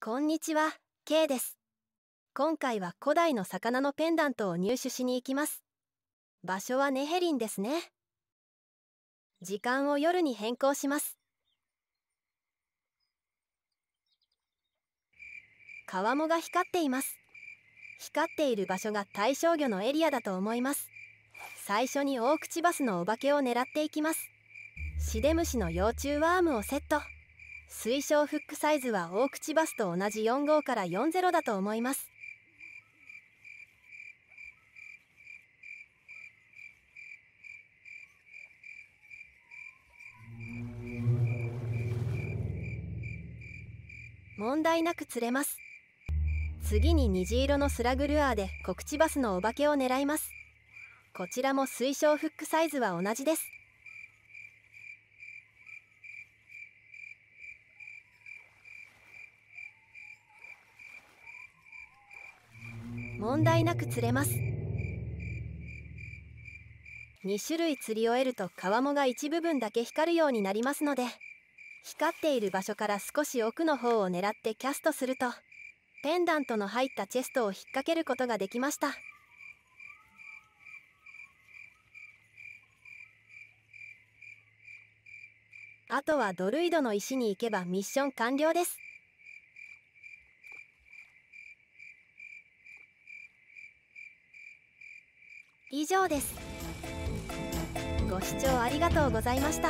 こんにちは、K です。今回は古代の魚のペンダントを入手しに行きます。場所はネヘリンですね。時間を夜に変更します。川面が光っています。光っている場所が対象魚のエリアだと思います。最初に大口バスのお化けを狙っていきます。シデムシの幼虫ワームをセット。推奨フックサイズは大口バスと同じ4号から40だと思います問題なく釣れます次に虹色のスラグルアーでコクバスのお化けを狙いますこちらも推奨フックサイズは同じです問題なく釣れます2種類釣り終えると川面が一部分だけ光るようになりますので光っている場所から少し奥の方を狙ってキャストするとペンダントの入ったチェストを引っ掛けることができましたあとはドルイドの石に行けばミッション完了です以上ですご視聴ありがとうございました